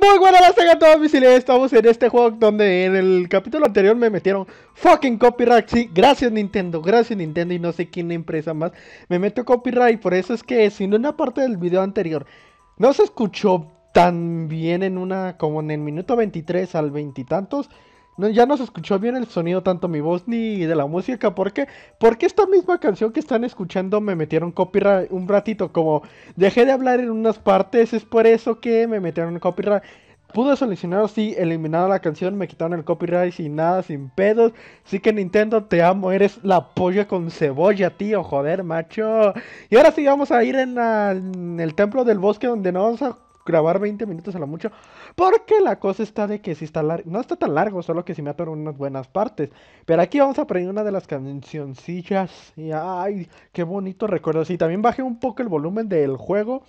muy buenas a todos mis Estamos en este juego donde en el capítulo anterior me metieron fucking copyright. Sí, gracias Nintendo, gracias Nintendo y no sé quién empresa más. Me meto copyright, por eso es que si en una parte del video anterior no se escuchó tan bien en una como en el minuto 23 al 20 tantos no, ya no se escuchó bien el sonido, tanto mi voz ni de la música. ¿Por qué? Porque esta misma canción que están escuchando me metieron copyright un ratito. Como dejé de hablar en unas partes, es por eso que me metieron copyright. Pude solucionar sí, eliminado la canción, me quitaron el copyright sin nada, sin pedos. Así que Nintendo, te amo, eres la polla con cebolla, tío, joder, macho. Y ahora sí, vamos a ir en, el templo del bosque donde no vamos a grabar 20 minutos a lo mucho. Porque la cosa está de que si está largo. No está tan largo, solo que si me atoran unas buenas partes. Pero aquí vamos a aprender una de las cancioncillas. Y ay, qué bonito recuerdo. si también bajé un poco el volumen del juego.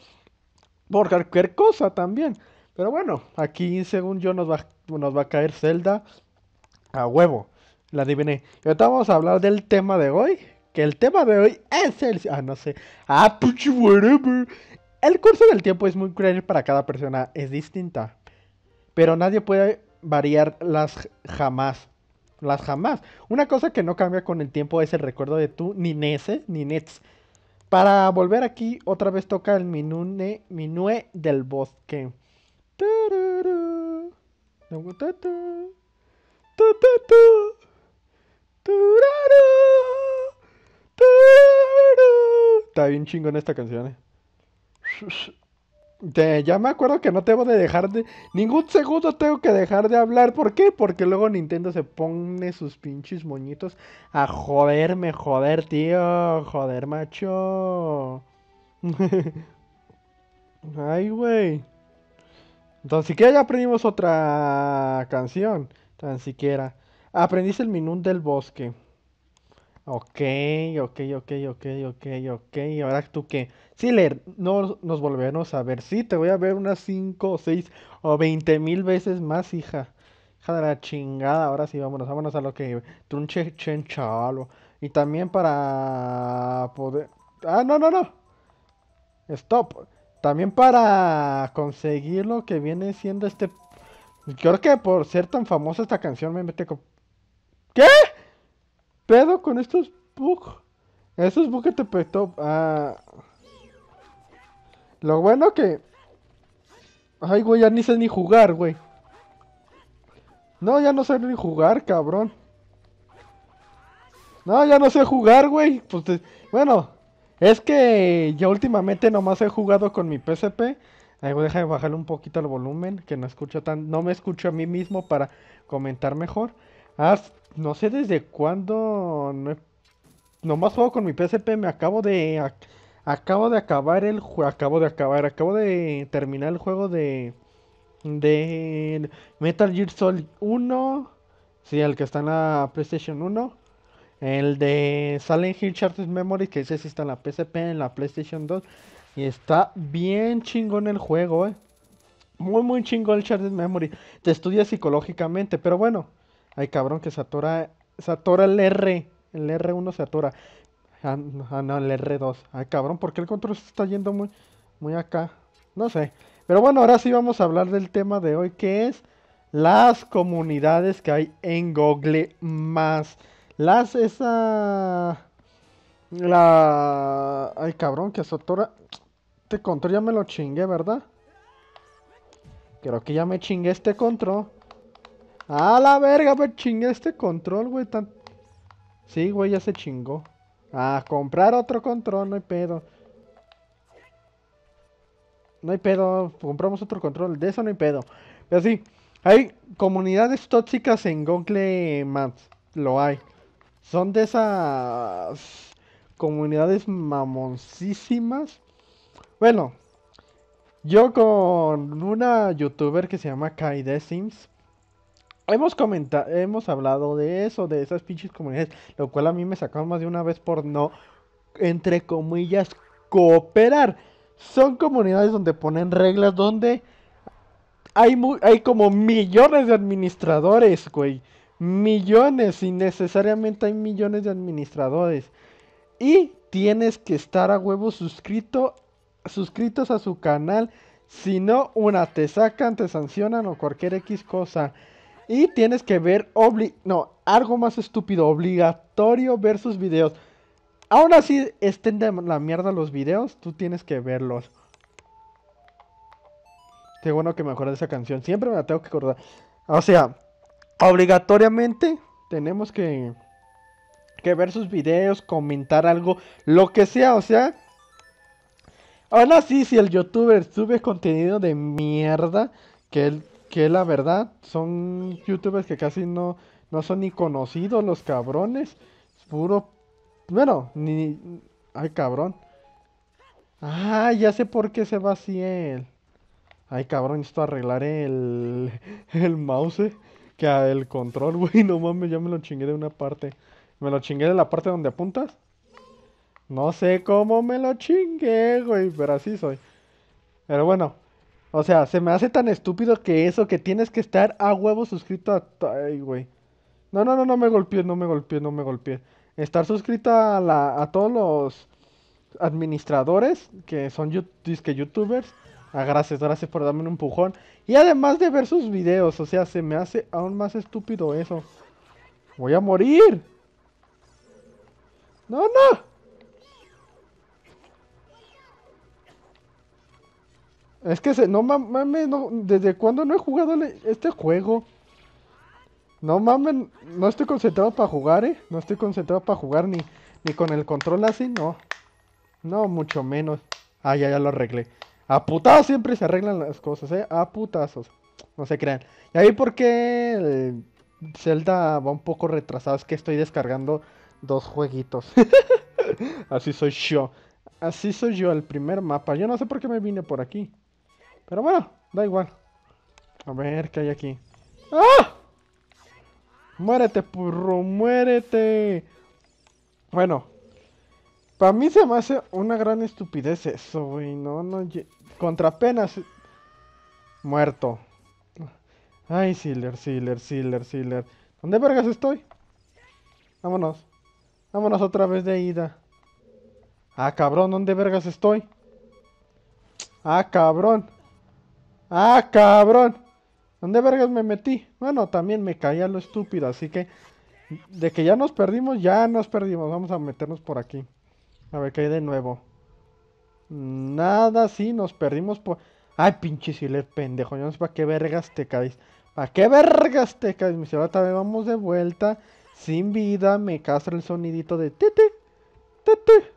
Por cualquier cosa también. Pero bueno, aquí según yo nos va, nos va a caer Zelda a huevo. La adiviné. Y ahorita vamos a hablar del tema de hoy. Que el tema de hoy es el. Ah, no sé. Ah, whatever. El curso del tiempo es muy cruel para cada persona, es distinta. Pero nadie puede variar las jamás. Las jamás. Una cosa que no cambia con el tiempo es el recuerdo de tu ni Nets. Para volver aquí, otra vez toca el minune, minue del bosque. Está bien en esta canción, eh ya me acuerdo que no tengo de dejar de. Ningún segundo tengo que dejar de hablar. ¿Por qué? Porque luego Nintendo se pone sus pinches moñitos a joderme, joder, tío. Joder, macho. Ay, güey. Entonces siquiera ya aprendimos otra canción. Tan siquiera. Aprendiste el minún del bosque. Ok, ok, ok, ok, ok, ok. ahora tú qué? Sí, leer, no nos volveremos a ver. Sí, te voy a ver unas 5 o 6 o 20 mil veces más, hija. Hija de la chingada. Ahora sí, vámonos, vámonos a lo que... Trunche chavalo Y también para poder... Ah, no, no, no. Stop. También para conseguir lo que viene siendo este... Creo que por ser tan famosa esta canción me mete con... ¿Qué? pedo con estos bugs? Esos bugs te petó. Ah. Lo bueno que. Ay, güey, ya ni sé ni jugar, güey. No, ya no sé ni jugar, cabrón. No, ya no sé jugar, güey. Pues bueno, es que yo últimamente nomás he jugado con mi PSP. Ahí voy déjame bajarle un poquito el volumen, que no escucho tan, no me escucho a mí mismo para comentar mejor. Ah, no sé desde cuándo. No, nomás juego con mi PSP. Me acabo de. acabo de acabar el juego. Acabo de acabar. Acabo de terminar el juego de. De Metal Gear Solid 1. Sí, el que está en la PlayStation 1. El de Silent Hill Charted Memory que ese sí está en la PSP, en la PlayStation 2. Y está bien chingón el juego, eh. Muy, muy chingón el Charted Memory. Te estudia psicológicamente, pero bueno. Ay, cabrón, que se atora, el R. El R1 se atora. Ah, no, ah, el R2. Ay, cabrón, porque el control se está yendo muy, muy acá? No sé. Pero bueno, ahora sí vamos a hablar del tema de hoy, que es las comunidades que hay en Google más. Las, esa... La... Ay, cabrón, que se atora... Este control ya me lo chingué, ¿verdad? Creo que ya me chingué este control. A la verga, me pues, chingué este control, güey. Sí, güey, ya se chingó. A comprar otro control, no hay pedo. No hay pedo, compramos otro control, de eso no hay pedo. Pero sí, hay comunidades tóxicas en Google Maps, lo hay. Son de esas comunidades mamoncísimas. Bueno, yo con una youtuber que se llama Kaide Sims, Hemos comentado, hemos hablado de eso, de esas pinches comunidades, lo cual a mí me sacaron más de una vez por no, entre comillas, cooperar. Son comunidades donde ponen reglas, donde hay, hay como millones de administradores, güey. Millones, innecesariamente hay millones de administradores. Y tienes que estar a huevo suscrito, suscritos a su canal. Si no, una, te sacan, te sancionan o cualquier X cosa. Y tienes que ver, obli no, algo más estúpido, obligatorio ver sus videos. Aún así estén de la mierda los videos, tú tienes que verlos. Qué bueno que me acuerdo de esa canción, siempre me la tengo que acordar. O sea, obligatoriamente tenemos que, que ver sus videos, comentar algo, lo que sea, o sea... Aún así, si el youtuber sube contenido de mierda, que él que la verdad son youtubers que casi no, no son ni conocidos los cabrones. puro... Bueno, ni... Ay, cabrón. Ah, ya sé por qué se va así él. Ay, cabrón, esto arreglar el... El mouse. Que el control, güey. No mames, ya me lo chingué de una parte. Me lo chingué de la parte donde apuntas. No sé cómo me lo chingué, güey. Pero así soy. Pero bueno, o sea, se me hace tan estúpido que eso, que tienes que estar a huevo suscrito a... Ay, güey. No, no, no, no me golpeé, no me golpeé, no me golpeé. Estar suscrito a, la, a todos los administradores que son disque youtubers. Ah, gracias, gracias por darme un empujón. Y además de ver sus videos, o sea, se me hace aún más estúpido eso. Voy a morir. No, no. Es que se, no mames, ¿desde cuándo no he jugado este juego? No mames, no estoy concentrado para jugar, ¿eh? No estoy concentrado para jugar ni, ni con el control así, no. No, mucho menos. Ah, ya, ya lo arreglé. A putazos siempre se arreglan las cosas, ¿eh? A putazos. No se crean. Y ahí porque Zelda va un poco retrasado. Es que estoy descargando dos jueguitos. así soy yo. Así soy yo, el primer mapa. Yo no sé por qué me vine por aquí. Pero bueno, da igual. A ver qué hay aquí. ¡Ah! Muérete, purro, muérete. Bueno, para mí se me hace una gran estupidez eso, güey. No, no, contra penas. Muerto. Ay, Sealer, Sealer, Sealer, Sealer. ¿Dónde vergas estoy? Vámonos. Vámonos otra vez de ida. Ah, cabrón, ¿dónde vergas estoy? Ah, cabrón. Ah, cabrón. ¿Dónde vergas me metí? Bueno, también me caía lo estúpido, así que de que ya nos perdimos, ya nos perdimos. Vamos a meternos por aquí. A ver qué hay de nuevo. Nada, sí, nos perdimos por... Ay, pinche Sile, pendejo. no sé para qué vergas te caes. ¿Para qué vergas te caes? Mi señora, vamos de vuelta. Sin vida, me castra el sonidito de tete, tete.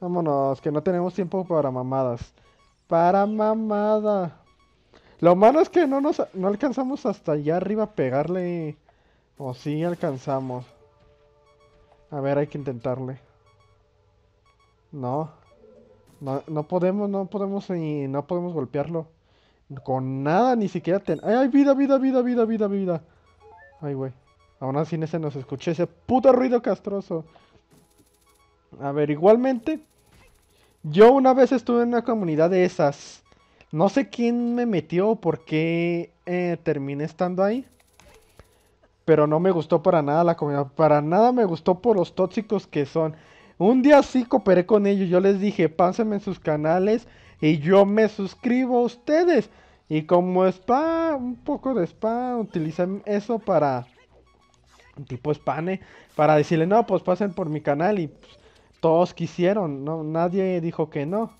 Vámonos, que no tenemos tiempo para mamadas. Para mamada. Lo malo es que no nos alcanzamos hasta allá arriba a pegarle. O sí alcanzamos. A ver, hay que intentarle. No. No, podemos, no podemos y no podemos golpearlo. Con nada, ni siquiera ten... ¡Ay, ay, vida, vida, vida, vida, vida, vida! Ay, güey. Aún así se nos escuché ese puto ruido castroso. A ver, igualmente... Yo una vez estuve en una comunidad de esas. No sé quién me metió o por qué eh, terminé estando ahí. Pero no me gustó para nada la comunidad. Para nada me gustó por los tóxicos que son. Un día sí cooperé con ellos. Yo les dije, pásenme en sus canales y yo me suscribo a ustedes. Y como spa, un poco de spam, utilicen eso para... Un tipo eh, Para decirle, no, pues pasen por mi canal y... Pues, todos quisieron, ¿no? Nadie dijo que no.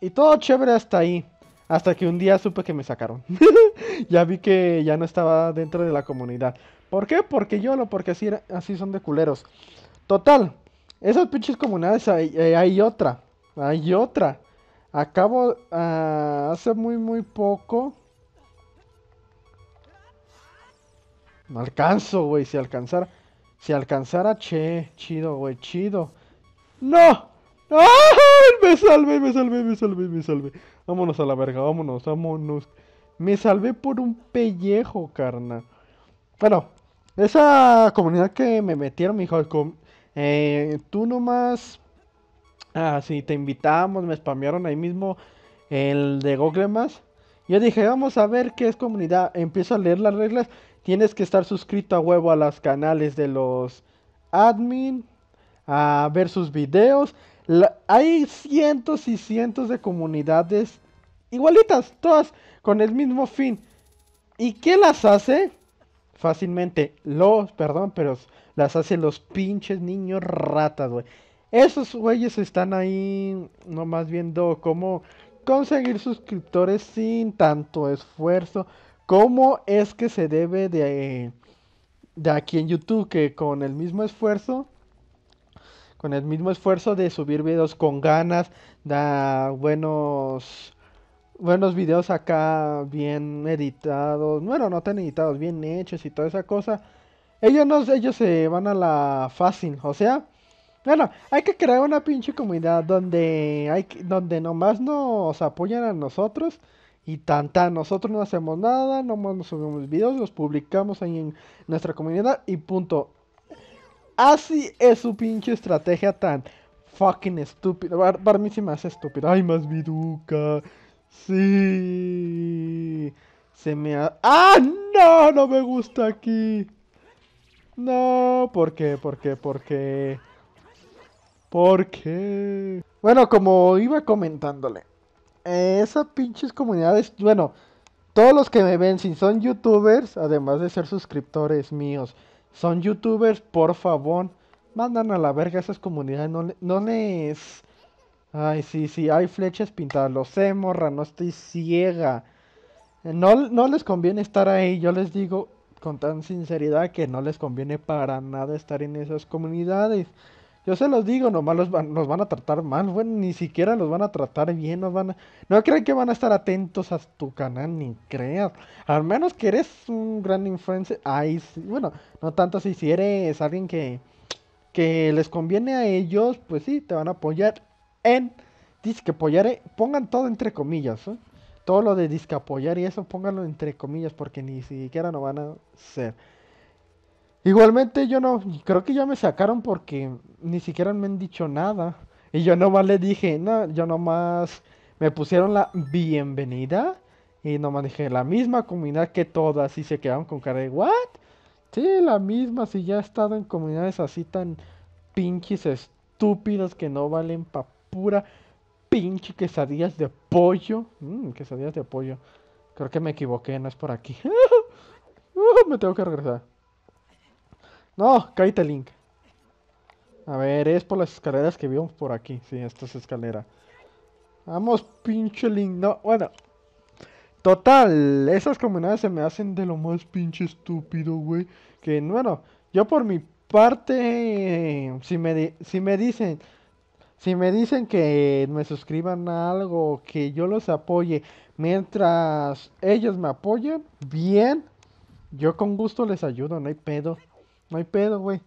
Y todo chévere hasta ahí. Hasta que un día supe que me sacaron. ya vi que ya no estaba dentro de la comunidad. ¿Por qué? Porque yo lo, porque así, así son de culeros. Total, esas pinches comunidades hay, eh, otra. Hay otra. Acabo ah, hace muy, muy poco. No alcanzo, güey, si alcanzara. Si alcanzara, che, chido, güey, chido. ¡No! ¡Ay! Me salvé, me salvé, me salvé, me salvé. Vámonos a la verga, vámonos, vámonos. Me salvé por un pellejo, carna Bueno, esa comunidad que me metieron, mi hijo, eh, tú nomás. Ah, sí, te invitamos, me spamearon ahí mismo el de Google Más. Yo dije, vamos a ver qué es comunidad. Empiezo a leer las reglas tienes que estar suscrito a huevo a los canales de los admin, a ver sus videos. hay cientos y cientos de comunidades igualitas, todas con el mismo fin. ¿Y qué las hace? Fácilmente, los, perdón, pero las hace los pinches niños ratas, güey. Esos güeyes están ahí nomás viendo cómo conseguir suscriptores sin tanto esfuerzo, cómo es que se debe de, aquí en YouTube, que con el mismo esfuerzo, con el mismo esfuerzo de subir videos con ganas, da buenos buenos videos acá bien editados, bueno, no tan editados, bien hechos y toda esa cosa. Ellos no, ellos se van a la fácil, o sea, bueno, hay que crear una pinche comunidad donde hay donde nomás nos apoyan a nosotros y tan nosotros no hacemos nada, no nos subimos videos, los publicamos ahí en nuestra comunidad y punto. Así es su pinche estrategia tan fucking estúpida. Para mí me hace estúpida. Ay, más viduca. Sí. Se me ¡Ah, no! No me gusta aquí. No, ¿por qué? ¿Por qué? ¿Por qué? ¿Por qué? Bueno, como iba comentándole esas pinches comunidades, bueno, todos los que me ven, si son youtubers, además de ser suscriptores míos, son youtubers, por favor, mandan a la verga esas comunidades, no, no les... Ay, sí, sí, hay flechas pintadas, lo sé, morra, no estoy ciega. No, no les conviene estar ahí, yo les digo con tan sinceridad que no les conviene para nada estar en esas comunidades. Yo se los digo, nomás los van, van a tratar mal, bueno Ni siquiera los van a tratar bien, nos van No crean que van a estar atentos a tu canal, ni creas. Al menos que eres un gran influencer. Ay, sí, bueno, no tanto así. Si eres alguien que, que les conviene a ellos, pues sí, te van a apoyar en... Dice que eh, pongan todo entre comillas, ¿eh? Todo lo de disque y eso, pónganlo entre comillas, porque ni siquiera lo van a ser Igualmente yo no, creo que ya me sacaron porque ni siquiera me han dicho nada. Y yo nomás le dije, no, yo nomás me pusieron la bienvenida y nomás dije, la misma comunidad que todas y se quedaron con cara de, ¿what? Sí, la misma, si ya he estado en comunidades así tan pinches estúpidas que no valen pa' pura pinche quesadillas de pollo. Mmm, quesadillas de pollo. Creo que me equivoqué, no es por aquí. Uh, me tengo que regresar. No, cállate Link. A ver, es por las escaleras que vimos por aquí. Sí, estas es escalera. Vamos, pinche Link. No, bueno. Total, esas comunidades se me hacen de lo más pinche estúpido, güey. Que, bueno, yo por mi parte, si me, si me dicen... Si me dicen que me suscriban a algo, que yo los apoye, mientras ellos me apoyen bien, yo con gusto les ayudo, no hay pedo. No hay pedo, güey.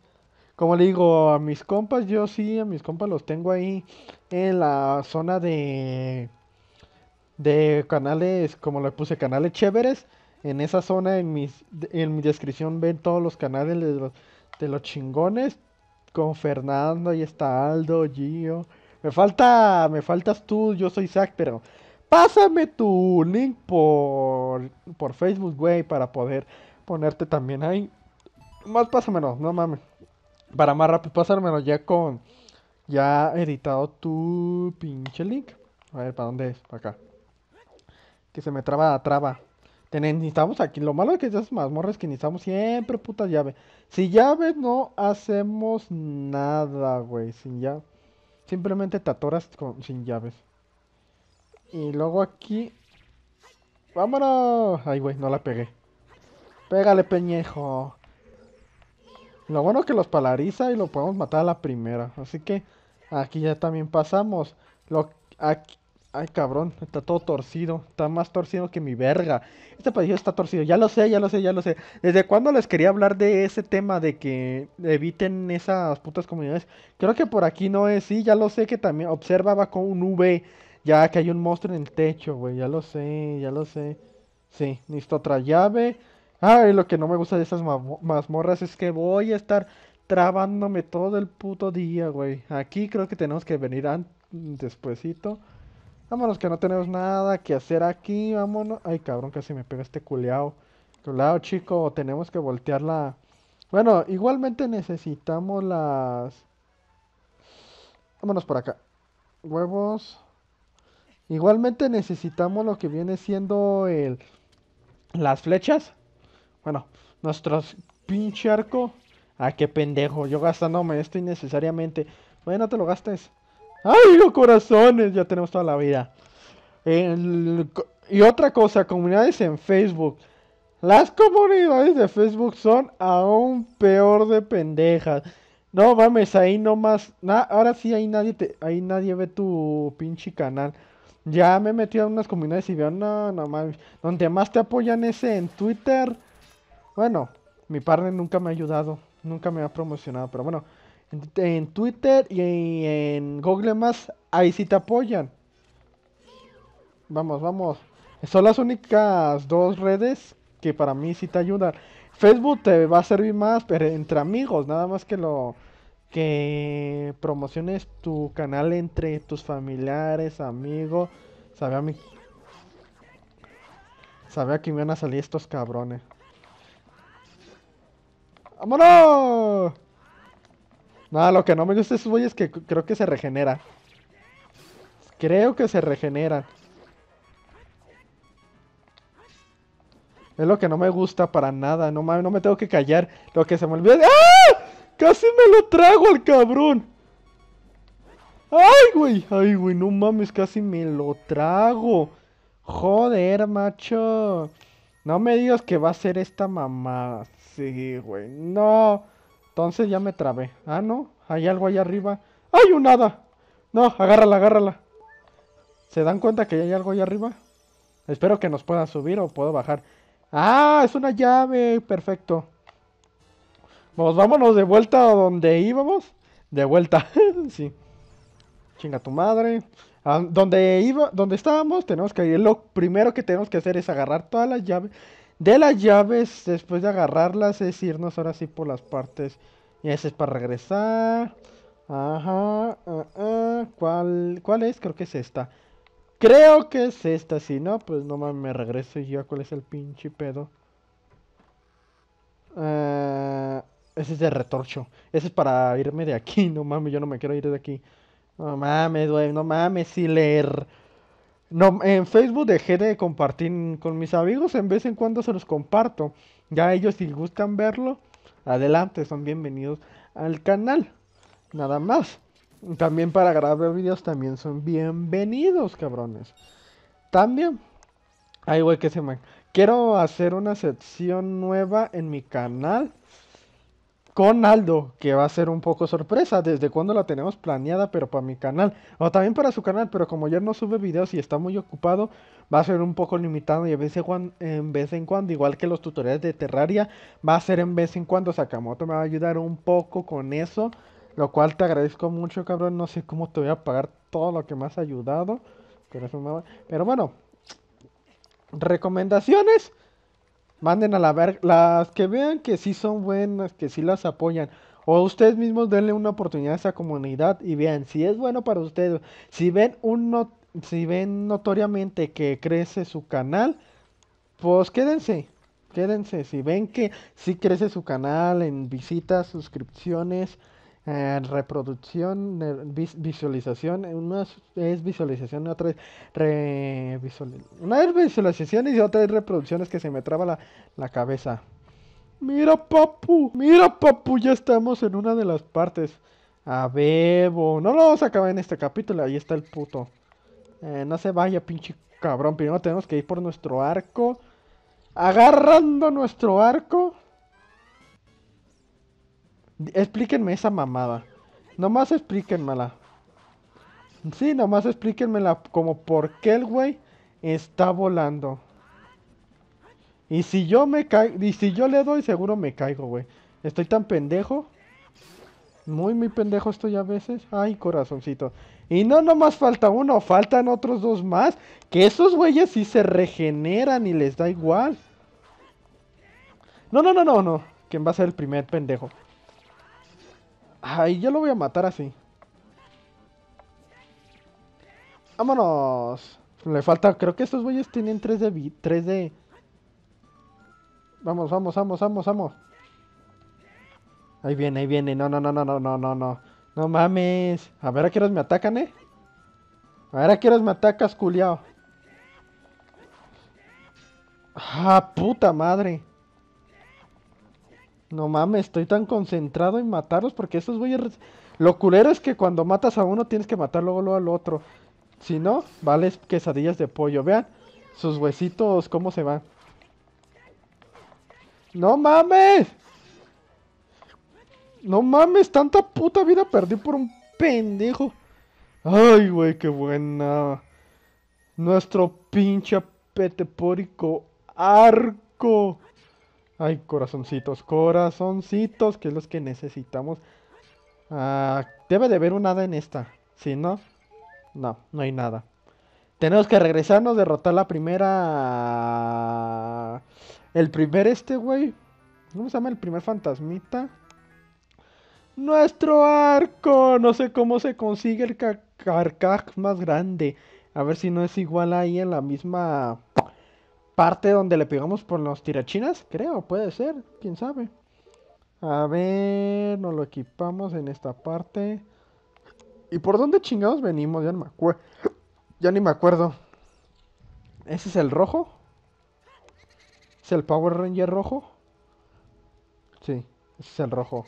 Como le digo a mis compas, yo sí, a mis compas los tengo ahí en la zona de de canales, como le puse, canales chéveres. En esa zona, en, mis, en mi descripción, ven todos los canales de los, de los chingones. Con Fernando, ahí está Aldo, Gio. Me falta, me faltas tú, yo soy Zach, pero pásame tu link por, por Facebook, güey, para poder ponerte también ahí. Más pásamelo, no mames. Para más rápido, pásamelo ya con. Ya editado tu pinche link. A ver, ¿para dónde es? Para acá. Que se me traba traba. necesitamos aquí. Lo malo es que esas mazmorras que necesitamos siempre putas llave. Sin llaves no hacemos nada, güey. Sin llave, Simplemente te con, sin llaves. Y luego aquí. ¡Vámonos! Ay, güey, no la pegué. Pégale, peñejo. Lo bueno es que los palariza y lo podemos matar a la primera. Así que aquí ya también pasamos. Lo, aquí, ay, cabrón, está todo torcido. Está más torcido que mi verga. Este país está torcido. Ya lo sé, ya lo sé, ya lo sé. ¿Desde cuándo les quería hablar de ese tema de que eviten esas putas comunidades? Creo que por aquí no es. Sí, ya lo sé que también observaba con un V. Ya que hay un monstruo en el techo, güey. Ya lo sé, ya lo sé. Sí, listo, otra llave. Ay, lo que no me gusta de esas mazmorras es que voy a estar trabándome todo el puto día, güey. Aquí creo que tenemos que venir despuesito. Vámonos que no tenemos nada que hacer aquí, vámonos. Ay, cabrón, casi me pega este culeado. Culeado, chico, tenemos que voltearla. Bueno, igualmente necesitamos las... Vámonos por acá. Huevos. Igualmente necesitamos lo que viene siendo el... Las flechas bueno, nuestro pinche arco. Ah, qué pendejo. Yo gastándome esto innecesariamente. Bueno, te lo gastes. ¡Ay, los corazones! Ya tenemos toda la vida. y otra cosa, comunidades en Facebook. Las comunidades de Facebook son aún peor de pendejas. No mames, ahí nomás. más. ahora sí, ahí nadie, te, ahí nadie ve tu pinche canal. Ya me metí metido unas comunidades y veo, no, no mames. Donde más te apoyan es en Twitter. Bueno, mi partner nunca me ha ayudado, nunca me ha promocionado, pero bueno, en, Twitter y en Google Más, ahí sí te apoyan. Vamos, vamos. Son las únicas dos redes que para mí sí te ayudan. Facebook te va a servir más, pero entre amigos, nada más que lo que promociones tu canal entre tus familiares, amigos. Sabía mi... Sabía que me iban a salir estos cabrones. ¡Vámonos! Nada, lo que no me gusta de es que creo que se regenera. Creo que se regenera. Es lo que no me gusta para nada. No mames, no me tengo que callar. Lo que se me olvidó. ¡Ah! Casi me lo trago al cabrón. ¡Ay, güey! ¡Ay, güey! No mames, casi me lo trago. Joder, macho. No me digas que va a ser esta mamada. Sí, güey. No. Entonces ya me trabé. Ah, no. Hay algo allá arriba. ¡Hay un nada. No, agárrala, agárrala. ¿Se dan cuenta que hay algo allá arriba? Espero que nos puedan subir o puedo bajar. ¡Ah! Es una llave. Perfecto. Pues vámonos de vuelta a donde íbamos. De vuelta. sí. Chinga tu madre. Ah, donde, iba, donde estábamos, tenemos que ir. Lo primero que tenemos que hacer es agarrar todas las llaves de las llaves, después de agarrarlas, es irnos ahora sí por las partes. Y ese es para regresar. Ajá. ah, ah ¿Cuál, ¿Cuál es? Creo que es esta. Creo que es esta. Si no, pues no mames, me regreso y yo. ¿Cuál es el pinche pedo? Eh, ese es de retorcho. Ese es para irme de aquí. No mames, yo no me quiero ir de aquí. No mames, güey. No mames, leer no, en Facebook dejé de compartir con mis amigos, en vez en cuando se los comparto. Ya ellos si gustan verlo, adelante, son bienvenidos al canal. Nada más. También para grabar videos también son bienvenidos, cabrones. También. Ay, güey, que se Quiero hacer una sección nueva en mi canal con Aldo, que va a ser un poco sorpresa, desde cuando la tenemos planeada, pero para mi canal, o también para su canal, pero como ya no sube videos y está muy ocupado, va a ser un poco limitado y a veces en vez en cuando, igual que los tutoriales de Terraria, va a ser en vez en cuando, Sakamoto me va a ayudar un poco con eso, lo cual te agradezco mucho, cabrón, no sé cómo te voy a pagar todo lo que me has ayudado, pero bueno, recomendaciones manden a la verga. Las que vean que sí son buenas, que sí las apoyan. O ustedes mismos denle una oportunidad a esa comunidad y vean si es bueno para ustedes. Si ven si ven notoriamente que crece su canal, pues quédense. Quédense. Si ven que sí crece su canal en visitas, suscripciones, reproducción, visualización, una es, visualización, otra una es visualización y otra es reproducción, es que se me traba la, cabeza. Mira papu, mira papu, ya estamos en una de las partes. A bebo, no lo vamos a acabar en este capítulo, ahí está el puto. Eh, no se vaya pinche cabrón, primero tenemos que ir por nuestro arco. Agarrando nuestro arco. Explíquenme esa mamada. Nomás explíquenmela. Sí, nomás explíquenmela como por qué el güey está volando. Y si yo me caigo, y si yo le doy, seguro me caigo, güey. Estoy tan pendejo. Muy, muy pendejo estoy a veces. Ay, corazoncito. Y no nomás falta uno, faltan otros dos más. Que esos güeyes sí se regeneran y les da igual. No, no, no, no, no. ¿Quién va a ser el primer pendejo? Ay, yo lo voy a matar así. Vámonos. Le falta, creo que estos güeyes tienen 3 de... 3 de... Vamos, vamos, vamos, vamos, vamos. Ahí viene, ahí viene. No, no, no, no, no, no, no, no. No mames. A ver, ¿a qué me atacan, eh? A ver, ¿a qué horas me atacas, culiao? Ah, puta madre. No mames, estoy tan concentrado en matarlos porque esos güeyes. Lo culero es que cuando matas a uno tienes que matar luego, al otro. Si no, vales quesadillas de pollo. Vean sus huesitos, cómo se van. ¡No mames! ¡No mames! Tanta puta vida perdí por un pendejo. ¡Ay, güey, qué buena! Nuestro pinche petepórico arco. Ay, corazoncitos, corazoncitos, que es los que necesitamos. Ah, debe de haber un hada en esta. Si no, no, no hay nada. Tenemos que regresarnos, derrotar la primera... El primer este, güey. ¿Cómo se llama el primer fantasmita? Nuestro arco. No sé cómo se consigue el carcaj más grande. A ver si no es igual ahí en la misma parte donde le pegamos por los tirachinas, creo, puede ser, quién sabe. A ver, nos lo equipamos en esta parte. ¿Y por dónde chingados venimos? Ya ni me acuerdo. ¿Ese es el rojo? ¿Es el Power Ranger rojo? Sí, ese es el rojo.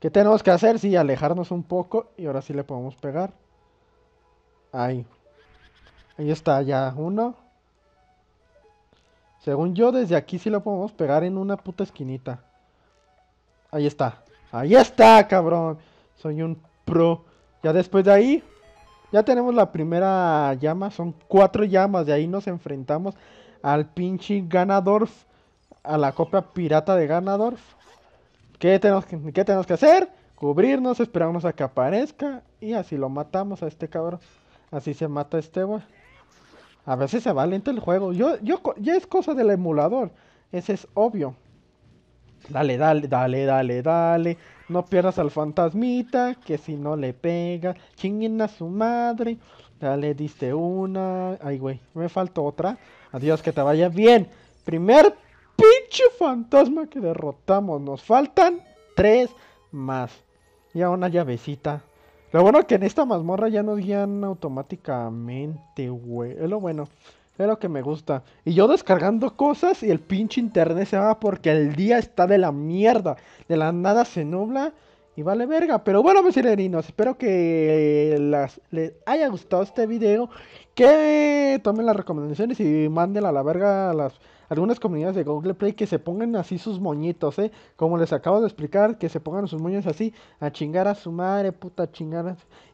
¿Qué tenemos que hacer? Sí, alejarnos un poco y ahora sí le podemos pegar. Ahí. Ahí está, ya. Uno. Según yo, desde aquí sí lo podemos pegar en una puta esquinita. Ahí está. Ahí está, cabrón. Soy un pro. Ya después de ahí, ya tenemos la primera llama. Son cuatro llamas. De ahí nos enfrentamos al pinche Ganadorf. A la copia pirata de Ganadorf. ¿Qué tenemos que, tenemos que hacer? Cubrirnos, esperamos a que aparezca. Y así lo matamos a este cabrón. Así se mata este, güey. A veces se va el juego. Yo, yo, ya es cosa del emulador. Ese es obvio. Dale, dale, dale, dale, dale. No pierdas al fantasmita, que si no le pega, chinguen a su madre. Dale, diste una. Ay, güey, me faltó otra. Adiós, que te vaya bien. Primer pinche fantasma que derrotamos. Nos faltan tres más. Y a una llavecita. Lo bueno que en esta mazmorra ya nos guían automáticamente, güey. Es lo bueno. Es lo que me gusta. Y yo descargando cosas y el pinche internet se va porque el día está de la mierda. De la nada se nubla y vale verga. Pero bueno, mis hereninos, espero que las, les haya gustado este video. Que tomen las recomendaciones y manden a la verga las algunas comunidades de Google Play que se pongan así sus moñitos, ¿eh? Como les acabo de explicar, que se pongan sus moños así, a chingar a su madre, puta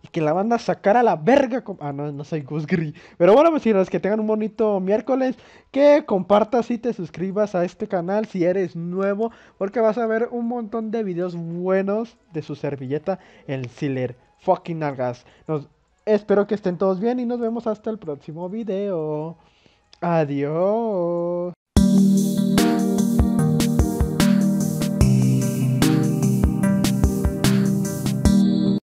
Y que la banda sacara a la verga. Ah, no, no soy Gus Gris. Pero bueno, mis hijos, que tengan un bonito miércoles. Que compartas y te suscribas a este canal si eres nuevo, porque vas a ver un montón de videos buenos de su servilleta, el Siller Fucking algas, Nos... Espero que estén todos bien y nos vemos hasta el próximo video. Adiós. Thank you.